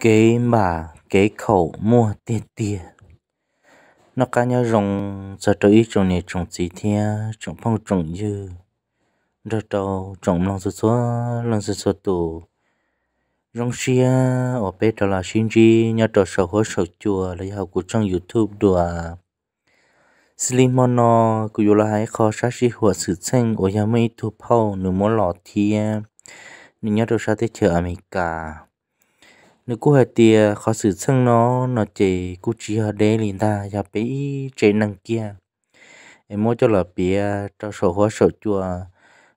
cái mà cái khẩu mua tiền tiền nó cá nhau rồng giờ tôi ít trồng này trồng gì thế trồng phong trồng dư rồi trâu trồng lòng số số lòng số số tù rong xia ở bên đó là xin gì nhà trò sầu hối sầu chùa lấy học của trong youtube đùa Slimono của yola hay khó sát sĩ hùa sự sinh ở nhà mấy thu phao nửa món lọ thiên nửa nhà trò sát tới chợ Mỹ cả nếu cô hạt tiề khó xử sang nó nó chỉ cô chỉ hạt đế liền ta giờ bé chế năng kia em mua cho là bé cho sổ hóa sổ chùa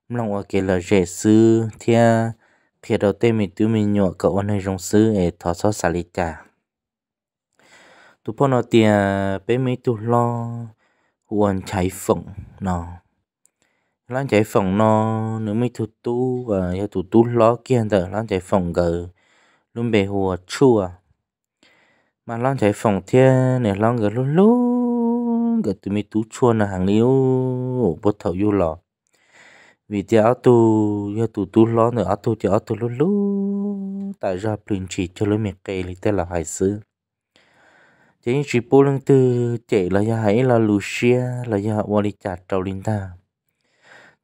lòng ở kia là rẻ sư thea thea đầu tiên mình tự mình nhọ cậu anh ấy trong sư để thọ xót xả lý trả tụi bọn nó tiề bé mấy tụi lo huân trái phồng nó lan trái phồng nó nếu mấy tụi tu và tụi tu lo kia anh ta lan cháy phồng gần luôn bề hồ chua mà lon chạy phòng thiên này lon gỡ lú lú gỡ tụi mi tú chua là hàng liu bớt thầu du lò vì thì áo tu do tu tu lon nữa áo tu thì áo tu lú lú tại ra bình chỉ cho lối miệt cây lấy tên là hải sư chỉ chỉ bố lưng tư chạy là ya hải là Lucia là ya Walita trâu linh ta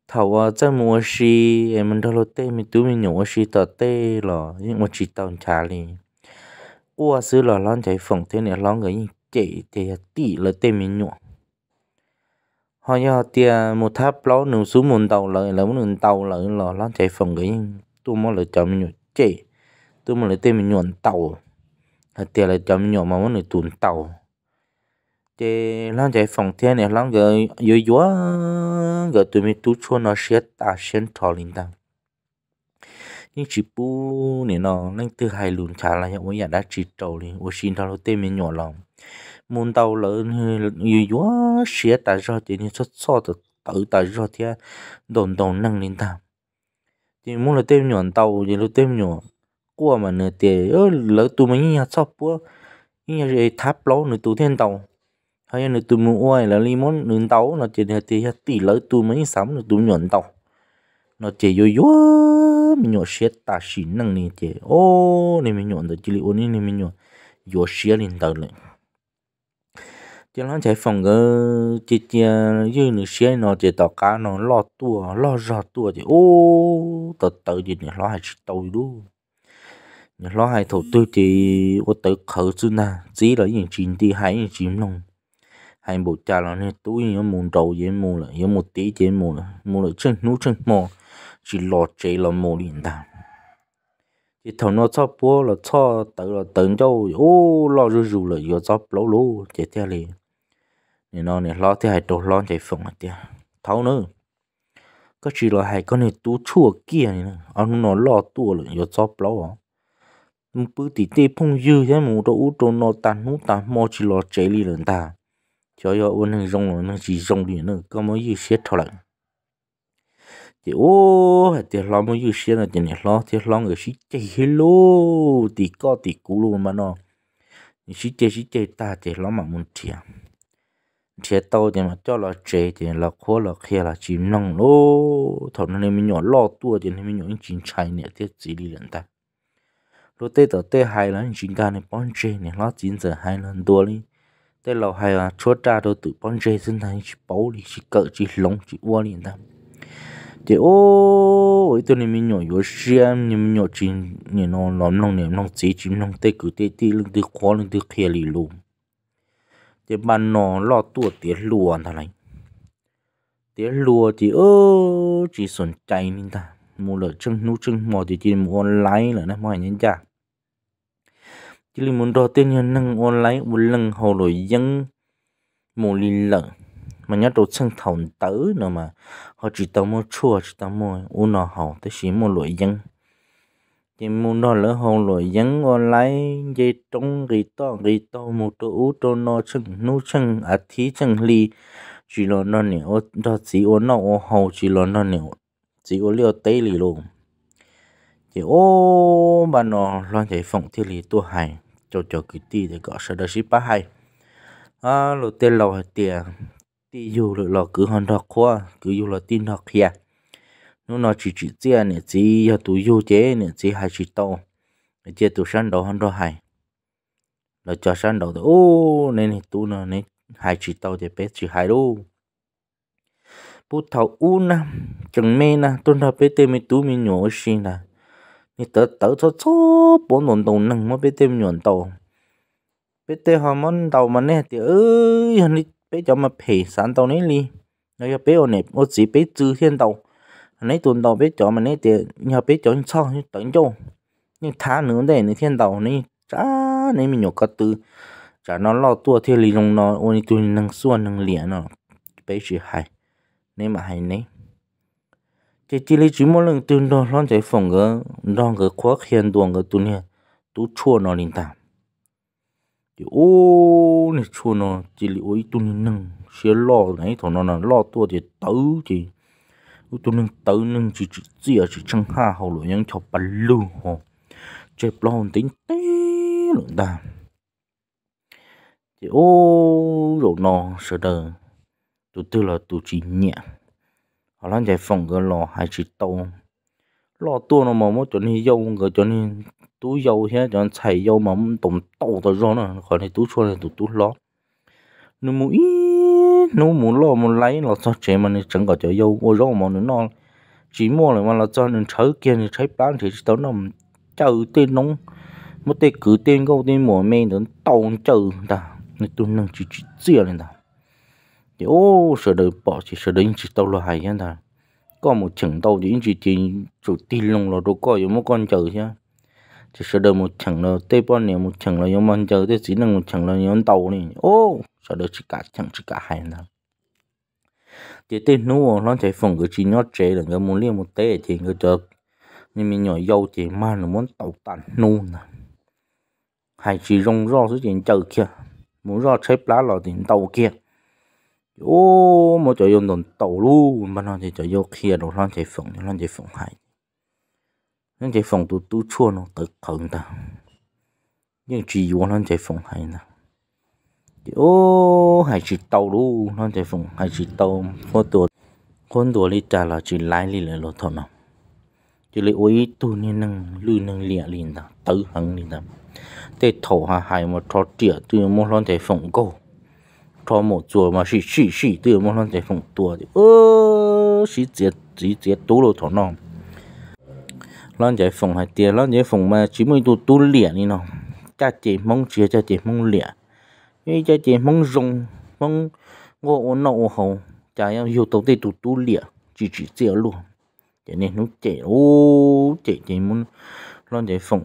thảo à cho mua xí em mình đâu lo tê mình tú mình nhổ xí tờ tê lò nhưng mà chỉ tàu trả lì qua xứ lò lon chạy phồng thế này lon người chạy thì tỷ là tê mình nhổ họ nhờ tia một tháp ló nụ xuống một tàu lợi là một tàu lợi lò lon chạy phòng người tôi muốn lựa chọn mình nhổ chạy tôi muốn lựa tê mình nhổ tàu tia là chọn mình nhổ mà muốn lựa tuần tàu thì lăng chạy phòng thiên này lăng gờ yêu gió gờ tụi mình tu cho nó sẽ ta sen thò linh tăng nhưng chỉ bu này nó nên từ hai lùn trả là những cái đã chỉ trầu đi ô xin thao tê mình nhỏ lòng muốn tàu lớn yêu gió sẽ ta cho thì nên xuất so từ tự ta cho thì đồn đồn năng linh tăng thì muốn là tê nhỏ tàu thì là tê nhỏ qua mà nè thì ớ lỡ tụi mình nhà sắp bữa nhà tháp lâu nửa tụi thiên tàu hay là tụi mù uai là limon món nướng tàu nó chỉ là thì tỷ lỡ tụi mấy sắm là tụi nhuận tàu nó chỉ yo yo, mình nhổ xe ta xí năng này chỉ ô này mình nhọn được chỉ li ô này mình nhọn yo xe lên tàu này chỉ là chạy phòng cái chỉ chỉ như nửa xe nó chỉ tàu cá nó lo tua lo rọ tua chỉ ô tàu tàu gì này lo hay tàu luôn nhớ lo hay thổ tư thì ô tới khởi xưa na chỉ là những chuyện thì hai những chuyện nông hay bộ cha là nên túi nhớ muốn trâu dễ mua là nhớ một tí dễ mua là mua là chân nú chân mò chỉ lo chế là mua liền ta chỉ thằng nó cho bố là cho tự là tự cho ô lo rú rú là giờ cho lố lố chế theo liền nên nó này lo thì hay đồ lo chạy phồng là tiền thấu nữa có chỉ là hay con này tú chua kia này anh nó lo tua là giờ cho lố à bữa tí tê phong dư thế mà đồ út đồ nó tàn nút tàn mò chỉ lo chế liền ta cho yo ôn hàng rong nó năng chỉ rong đi nó có mỗi yêu xếp thọ lại thì ô thì lo mỗi yêu xếp là thì này lo thì lo người xí chơi hello thì có thì cú luôn mà nó xí chơi xí chơi ta thì lo mà muốn chơi chế tàu thì mà cho là chế thì là khó là kia là chỉ nông lô thằng này mình nhỏ lo tua thì mình nhỏ chín chai nè tiếc chỉ đi lần ta lúc tết tới tết hai lần chín ta này bón chế này lo chín giờ hai lần tua đi thế là hay là chúa cha đồ tự bọn dây dân thằng chỉ bảo đi chỉ cỡ chỉ lóng chỉ uo liền ta thì ô ấy tôi nên mình nhỏ yếu xem nhưng mình nhỏ chỉ nhìn nó lắm lòng niệm lòng chỉ chỉ lòng tê cử tê tê lưng tê khó lưng tê khía lì lùm thì bạn nó lo tua tía luôn thằng này tía luôn thì ô chỉ sồn chạy nên ta mua lợn chân nút chân mò thì chỉ mua lái là nó mua nhân cha chỉ là muốn đo tên nhân năng online một lần hồ đổi dân một lần lợn mà nhớ đồ chân thòng tử nữa mà họ chỉ tao mua chua chỉ tao mua u nó họ tới xí mua loại dân chỉ muốn đo lỡ họ loại dân online dây trống gì to gì to một đồ u đồ nó chân nu chân à thí chân ly chỉ lo nó nè đó chỉ ô nó ô hậu chỉ lo nó nè chỉ ô liều tây lì luôn chỉ ô bà nó lo chạy phòng thì lì tua hải cho cho cái ti thì có sẽ được ship hay à lúc tên lò tiền tì dù lúc lò cứ hòn đọc khoa cứ dù lô tin học kia nó nó chỉ chỉ chia nè chỉ cho tụi dù chế nè chỉ hai chỉ tàu nè chế tụi săn đầu hòn đọc hay lô cho săn đầu thì ô nên tụi nó nên hai chỉ tàu thì bé chỉ hai đâu bút thảo u na chẳng mê na tôn thảo bé tê mi tú mi nhổ xin là 你得得 cho cho bốn nón đầu nâng mà biết thêm nhuận đầu biết thêm họ món đầu mà nè thì ơi đi biết cho mà phê sản đầu này đi nó cho biết này ô biết trừ thiên đầu hắn ấy biết cho mà nè thì nhờ biết cho sao tận cho nhưng thả nữa đây này thiên đầu này chả này mình nhổ cả từ nó lo tua thiên lì nó ôn đi tuần nâng xuân nâng nó biết gì hay nên mà hay này 这这里只么人等到让这风个让个花很多个多呢，都错那领导。就哦，你错那这里我一多人能些老那一头那那老多的都的，我多人都能只只只要是 chẳng hạ 好了，人瞧不路吼，这不让顶顶领导。就哦，rồi nó sợ đời, tôi tự là tôi chỉ nhẹ họ lăn chạy phòng cái lò hai chỉ tàu lò tua nó mà mỗi chỗ này dâu cái chỗ này tú dâu thế chỗ chạy dâu mà tổng tàu tới rồi nè họ này tú chua này tú tú lò nó muốn ý nó muốn lò muốn lấy lò sao chế mà nó chẳng có chỗ dâu mua rau mà nó non chỉ mua lại mà là cho nên chơi kia thì chơi bán thì tao nó chơi tên nóng một tên cứ tên câu tên mùa mình đến tàu chơi ta nên tôi nâng chỉ chỉ chia lên ta ô sợ đời bỏ chỉ sợ đến chỉ tao là hay nhá thà có một chẳng tao chỉ chỉ chỉ chủ tin luôn là coi giống một con chờ chứ chỉ sợ đời một chẳng là tê bon này một chẳng là giống con chờ tê chỉ năng một chẳng là giống tàu này ô sợ đời chỉ cả chẳng chỉ cả hay thà chỉ tên nô nó chạy phòng cái chỉ nhót chế là cái muốn liên một tê thì cái chợ nhưng mình nhỏ dâu chỉ mà nó muốn tàu tàn nô nè hay chỉ rong ro số tiền chờ kia muốn ro chép lá lò tiền tàu kia ô mà chơi yon đòn tàu luôn, mà nó chơi chơi vô kia đồ nó chơi phồng nó chơi phồng hại nó chơi phồng tu tu chua nó tự khẩn ta nhưng chỉ vô nó chơi phồng hại nè ô hại chỉ tàu luôn, nó chơi phồng hại chỉ tàu có tuổi con tuổi đi trả là chỉ lái đi lại lột thôi nào chỉ lấy ôi tu nên năng lư năng lịa liền ta tự hằng liền ta để thổ hà hại mà trò trịa tu mà lon chơi phồng cổ cho một chùa mà chỉ chỉ chỉ từ một lần để phòng tua thì ơ chỉ chết chỉ chết tú rồi thằng nào. lần giải phòng hai tiền lần giải phòng mà chỉ mới tu tu liền đi nòng cha chị mong chia cha chị mong liền như cha chị mong dùng mong ngô nậu hầu cha em hiểu tao tê tu tu liền chỉ chỉ chết luôn cho nên nó chạy ô chạy chạy muốn lần giải phòng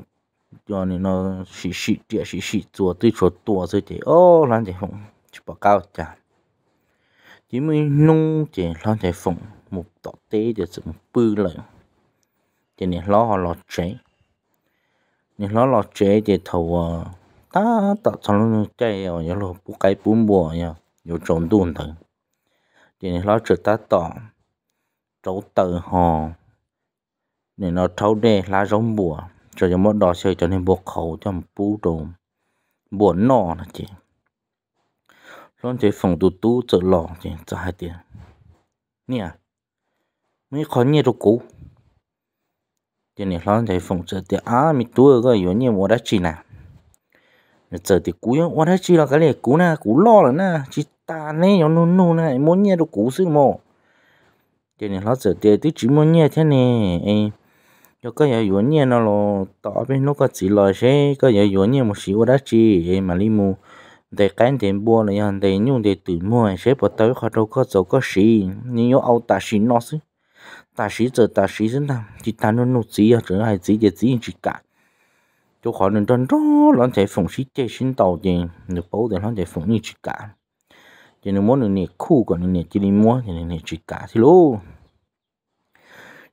cho nên nó chỉ chỉ địa chỉ chỉ chùa tới chùa tua rồi chạy ô lần giải phòng bà cao chả chỉ mới nung chỉ lo chạy phụng một tọ tế để sự bư lại chỉ nên lo họ lo chế nên ờ, lo lo chế chỉ thầu ta tọ xong luôn chạy ở nhà lo bú cái bún bò nhà ờ, nhiều trộn tuôn thằng chỉ nên lo trượt ta tọ trấu tờ hò nên nó trấu đê lá rong bùa cho cho mất đỏ chơi cho nên buộc khẩu cho một bú đồ buồn nọ là chỉ lon chế phòng tu tu chợ lò chế chợ hai tiền nè mấy khó nhẹ rồi cũ tiền này lon chế phòng chợ tiền à mình tu cái yếu nhẹ mua đã chỉ nè chợ tiền cũ yếu mua đã chỉ là cái này cũ nè cũ lo rồi nè chỉ ta nè nó nô nô nè muốn nhẹ rồi cũ xí mò tiền này lon chợ tiền tí chỉ muốn nhẹ thế nè em cho cái yếu yếu nhẹ nó lo tao bên nó có chỉ lo xe cái yếu yếu nhẹ một xíu đã chỉ em mà đi mua để cái tiền bua này hàng để nhung để tự mua sẽ bắt tới khó đâu có dấu có xí nhưng nhớ ao ta xí nó chứ ta xí giờ ta xí thế nào chỉ ta nó nụ gì à trở hay gì để gì chỉ cả chỗ khó nên đơn đó lắm thể phụng xí chơi xin tàu gì được bố để lắm thể phụng như chỉ cả cho nên muốn được nè khu còn được nè chỉ đi mua thì nè chỉ cả thì luôn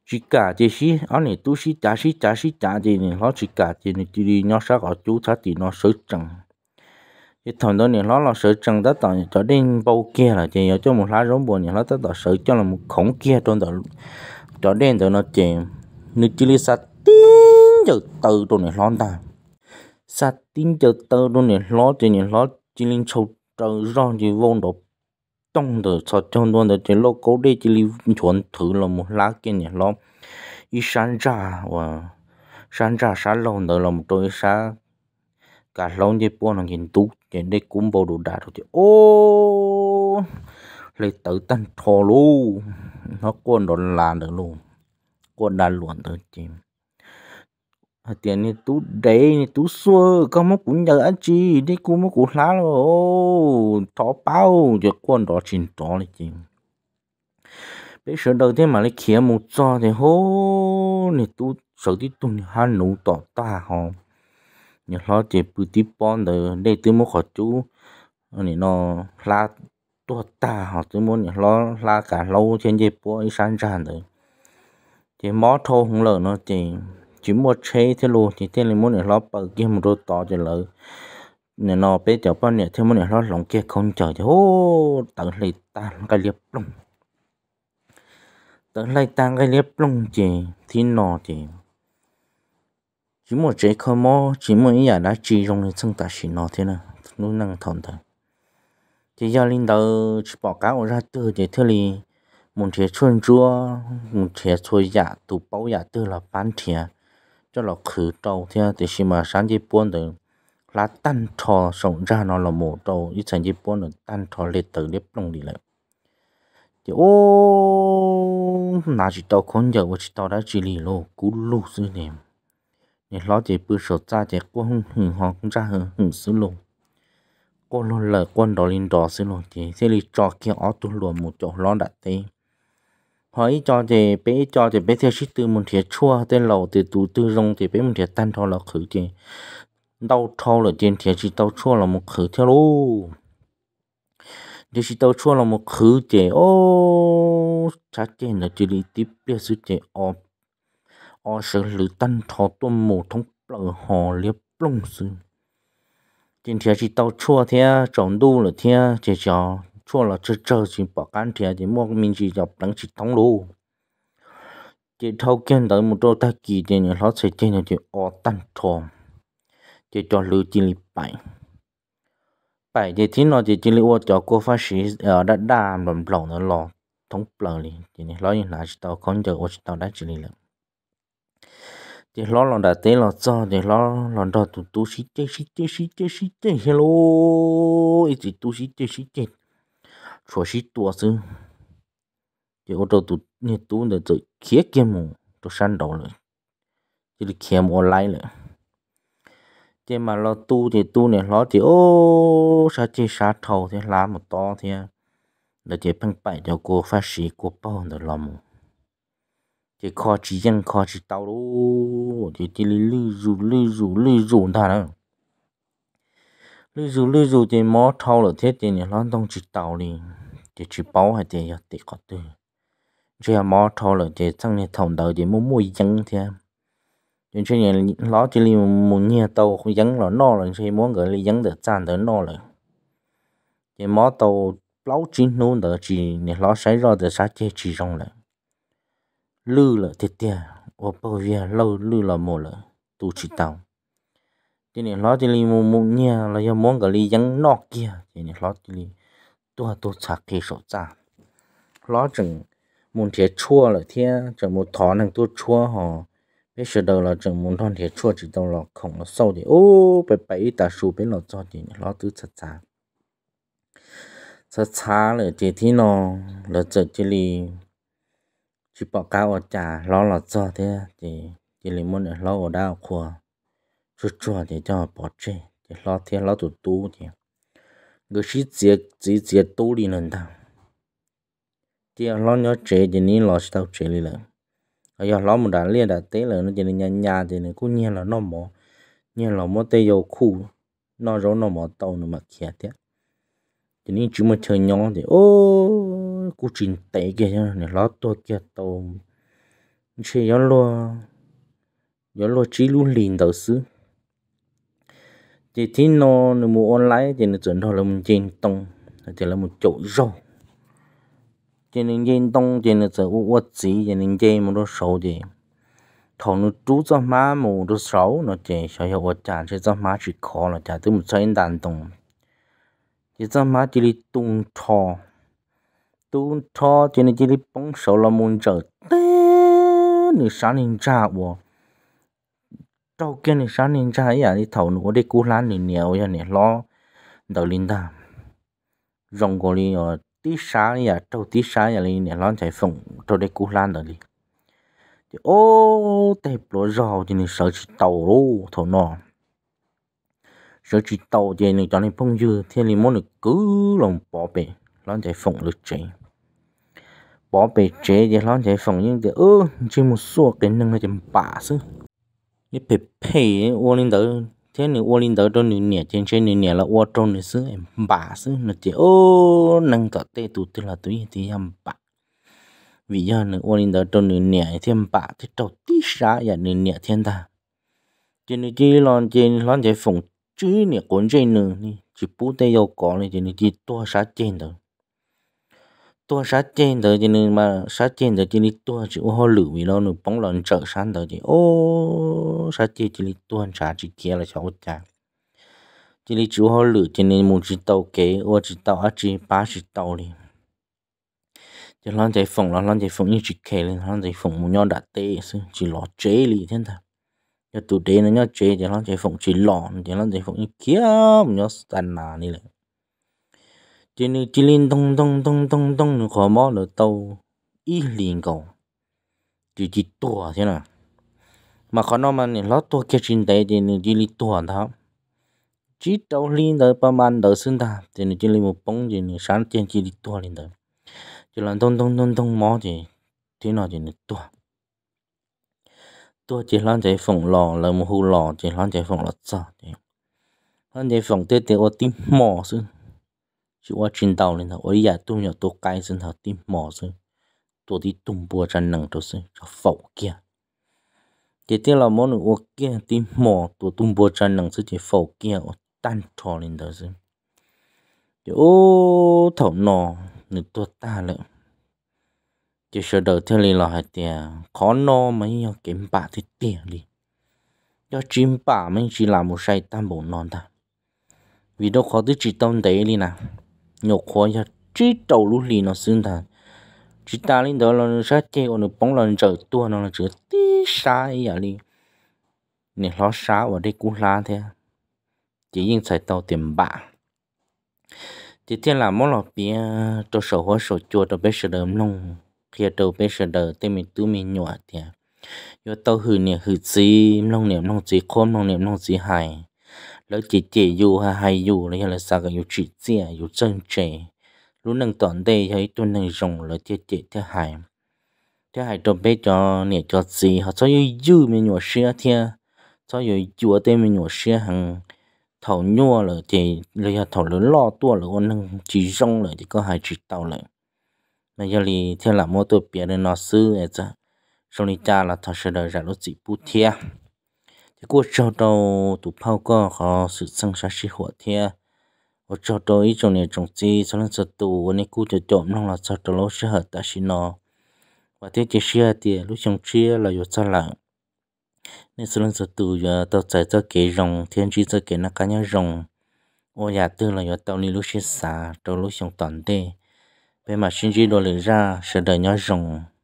chỉ cả chỉ xí ở này tu xí trả xí trả xí trả gì nè nó chỉ cả chỉ nè chỉ đi nhớ sao có chú thắt thì nó sớm chẳng cái thằng đó nó là sợ chân đó tao cho đến bao kia là chỉ cho một lá rốn buồn này nó tao sợ cho là một khổng kia trong đó cho đến tao nó chỉ nó chỉ là sát tin cho từ trong này lon ta sát tin cho từ trong này lo chỉ này lo chỉ lên sâu trời rõ chỉ vô độ trong đó sao trong đó chỉ lô cố đi chỉ lên chuẩn thử là một lá kia này ló ít sáng ra và sáng ra sáng lâu đó là một đôi sáng cả lâu như buồn là nhìn tú cái này cũng bầu đồ đá rồi chứ ô lấy tới tân thò luôn, nó còn đồn là được luôn còn đá luôn tới à tiền này tú đầy này tú xua có mốc cũng nhờ anh chị đi cũng mốc cũng lá rồi ô thọ bao giờ còn đó chín đó này chứ. bây giờ đầu tiên mà lấy kiếm một cho thì hô này tú sợ đi tuần hai nụ tỏ ta không nhớ lo chế bự tí bón để để từ mua khó chú này nó la tua ta họ từ mua nhớ lo la cả lâu trên chế búa ấy sáng tràn rồi chế mó thô không lợ nó chế chỉ mua chế thế luôn chỉ thế là muốn nhớ lo bự kia một đôi to chế lợ nè nó bé cháu bao nè thế muốn nhớ lo lòng kia không chờ chứ ô tận lấy ta cái liệp lông tận lấy ta cái liệp lông chế thì nó chế chỉ một chế khơ mò chỉ một ý là chỉ dùng để chúng ta chỉ nó thế nào nó năng thon thôi thì giờ linh đầu chỉ bỏ cá ra từ để thế này một thế chuyên chúa một thế chuyên giả tụ bảo giả từ là bán thế cho là khử đầu thế thì khi mà sáng chỉ buôn được lá tan thò sống ra nó là một đầu ít sáng chỉ buôn được tan thò liệt từ liệt lông đi lại thì ô nà chỉ tàu con giờ chỉ tàu đã chỉ lì lô cú lù sư nèm nhẹ lo chỉ bự sổ cha chỉ qua hung hùng họ cũng ra hung hung xứ lùng cô luôn lời quân đó lên đó xứ lùng chỉ sẽ đi cho kia ó tu lùa một chỗ lo đặt thế hỏi cho chị bé cho chị bé theo ship từ một thiệt chua tên lầu từ tủ tư rong thì bé một thiệt tan thọ là khử chị đau thọ là trên thiệt chỉ đau chua là một khử theo luôn thì chỉ đau chua là một khử chị ô chắc chắn là chị đi tiếp biết sự chị ọp họ xử lý tân thọ tuôn mù thông lỡ họ liếp lông sư trên thế chỉ tàu chua thế trồng đu là thế chỉ cho chua là chơi chơi chỉ bỏ can thế chỉ mua mình chỉ dọc đắng chỉ thống lù chỉ thâu kiên tới một đôi ta kỳ thì nhà lót sẽ trên nhà chỉ ở tân thọ chỉ cho lưu chỉ lý bảy bảy thì thế nó chỉ chỉ lý ô cho cô phát sĩ ở ờ, đất đà lầm lỏng nó lò thống lờ đi lót như là chỉ tàu không giờ ô chỉ tàu đã chỉ lý lắm thì lo là đã tế là cho thì lo là đó tụ tụ xí chê xí chê xí chê xí chê hello ít thì tụ xí chê xí chê chúa xí tụ sư thì ô tô tụ như tụ để tự khía kia mù tụ săn đầu rồi thì đi kia mù lại rồi thì mà lo tu thì tu này lo thì ô sa chê sa thầu thì lá một to thì để chế phân bảy cho cô phát sĩ cô bao để lo chỉ khó chỉ dân khó chỉ tàu đó chỉ đi lý lý dù lý dù lý dù thà đó lý dù lý dù thì mỏ thâu là thế thì à, nhà nó đông chỉ tàu đi chỉ chỉ bảo hay thì à. thì có từ chỉ là mỏ thâu là chỉ trong này thòng đầu thì mua mua dân thế, nhưng chuyện này lão chỉ là mua nghe tàu không dân là nó là chỉ muốn gửi lý dân để chăn để nó rồi, chỉ mỏ tàu lão chỉ luôn đó chỉ nhà lão xảy ra để sát chết chỉ rong lại lư là thiệt tiệt và bao giờ lâu lư là mồ là tu chỉ tàu thế này lo thì li mù mù nha là do món cái li dán nọ kia thế này lo thì li tua tua sạc kia số trả lo chừng muốn thiệt chua là thiệt chừng một thỏ năng tua chua họ bây giờ đầu là chừng muốn thon thiệt chua chỉ tàu là khổng là sâu thì ô bảy bảy ta sù bên là cho thì lo tứ chặt chặt chặt chặt là thì thì nó là chợ thì li chỉ bỏ cao ở trà lo là cho thế thì chỉ lấy muốn lo ở đâu của chút chua thì cho bỏ chê thì lo thế lo tụt tu thì người sĩ diệt chỉ diệt tu đi lần thằng thì lo nhớ chế thì ní lo tao chế đi lần ở giờ lo một đàn liên đã tế là nó chỉ là nhà nhà thì nó cũng nhiên là nó mỏ nhiên là mỏ tây dầu khu nó rốn nó mỏ tàu nó mà kia thế thì ní chỉ một chơi nhỏ thì ô cú trình tệ kia nhá này lót tôi kia tàu chơi gió lo gió lo chỉ luôn liền đầu xứ thì thế nó nó mua online thì nó chuyển thôi là một trên tông thì là một chỗ rau cho nên trên tông thì nó sẽ uất gì cho nên trên một đôi sầu thì thằng nó trú cho má một đôi sầu nó chỉ sau khi uất chả sẽ cho má chỉ khó là chả từ một sai đàn tông thì cho má chỉ đi tung thò tu cho chỉ nên chỉ đi bóng sầu là muốn trở té nửa sáng nên cha bò trâu kia nửa sáng nên cha ấy à đi thầu nó đi cú lá nửa nhiều vậy nè lo đầu linh ta rong gọi đi ở tí sáng ấy à trâu tí sáng ấy đi nè lo chạy phồng trâu đi cú lá đầu đi thì ô tẹp lúa rau thì nửa sợ chỉ tàu luôn thầu nọ sợ chỉ tàu thì nửa cho nên phong dư thì nửa muốn nửa cứ lòng bỏ bể lo chạy phồng được chạy bỏ bể chế để lon chế phòng nhưng để ơ chỉ một số cái nâng là chấm bả sư như bể pay ô linh đó thế này ô linh đó trong nền nhà trên trên nền nhà là ô trong nền sư em bả sư là chế ô nâng cả tê tụt là tụi thì em bả vì giờ nửa ô linh đó trong nền nhà thêm bả thì trâu tí xa và nền nhà thiên ta trên này chỉ lon trên lon chế phòng chứ nè cuốn trên nền chỉ bút tê yêu có này trên này chỉ to xa trên đó tua sát trên tới cho nên mà sát trên tới cho nên tua chỉ ô lử vì nó nó bóng lần trở sang tới chỉ ô sát trên cho nên tua sát chỉ kia là cháu cha chỉ là chú họ lử cho nên muốn chỉ tàu kế ô chỉ tàu ở chỉ ba chỉ tàu đi cho lon chạy phồng lon lon chạy phồng như chỉ kề lên lon chạy phồng muốn nhau đã tê chỉ lọ chế lì thế nào cho tụi đế nó nhau chế cho lon chạy phồng chỉ lọ cho lon chạy phồng như kia muốn nhau tàn nà đi lại chỉ nên chỉ nên đông đông đông đông đông khó mò là tàu ít liền cầu chỉ chỉ tua thế nào mà khó nó mà nên lót to cái chuyện đấy thì nên chỉ liền tua thôi, chỉ tàu liền đợi bao man đợi sinh ta thì nên chỉ liền một bông thì nên sáng trên chỉ liền tua liền đợi chỉ là đông đông đông đông mò thì thế nào thì nên tua tua chỉ lan chạy phòng lò là một hồ lò chỉ lan chạy phòng lò sao thì lan chạy phòng tết thì ở tim mò xưa chỉ qua trên tàu lên thầu ấy giờ tôi nhỏ tôi cái dân thầu tim mỏ rồi đi tung bùa chân nặng tôi rồi cho phẫu kia thế thế là món nữa kia tim mỏ tôi tung bùa chân nặng rồi chỉ phẫu kia ở tan trò lên thầu rồi chứ ô thầu nọ nữa tôi ta lại chứ sợ này là khó no mấy kiếm bạc thì tiền đi cho chim bạc mình chỉ làm một sai tam bộ non ta vì đâu khó tới chỉ tông đấy đi nhổ khó cho trí đầu lúc lì nó xương thà chỉ ta lên đó là ra chơi ở nước bóng lần trở tua nó là trở tí sai vậy đi nè nó xa ở đi cú lá thế chỉ riêng xài tàu tiền bạc thì thiên là món lọ bia tôi sổ hóa sổ chua tôi biết sự đờm lông khi à tôi biết sự đờ tên mình tú mình nhỏ thì yo tàu hử nè hử gì lông niệm lông gì khôn lông niệm lông gì hài lỡ chỉ chỉ dù ha hay dù là là sao cái dù chỉ chia dù chân trẻ lúc nâng tọn đây thấy tôi nâng rồng lỡ chỉ chỉ thế hại thế hại trong bé cho nè cho gì họ cho dù dù mình nhỏ xưa thế cho dù dù tên mình nhỏ xưa hàng thầu nhua là thì lấy thầu lớn lo tua là con chỉ rong là thì có hai chỉ tàu lại mà giờ thì theo là mua tôi biết nó sư ấy chứ rồi cha là thằng sẽ đợi ra lúc gì bút thiệt thì cô cho đầu tụ phao có họ sự sang sát sĩ hỏa thế ở cho đầu ý trong này trong chi sau lần sát tụ này cô cho trộm nó là cho đầu lối sẽ hợp ta xin nó và thế chỉ xe thì lúc trong chia là yếu sao lặng nên sau lần sát tụ giờ tao chạy cho kể rồng thiên chi cho kể nó cá nhau rồng ô nhà tư là yếu tao đi lúc xe xả đầu lúc trong toàn thế bên mặt xin chi đồ lấy ra sẽ đợi nhau rồng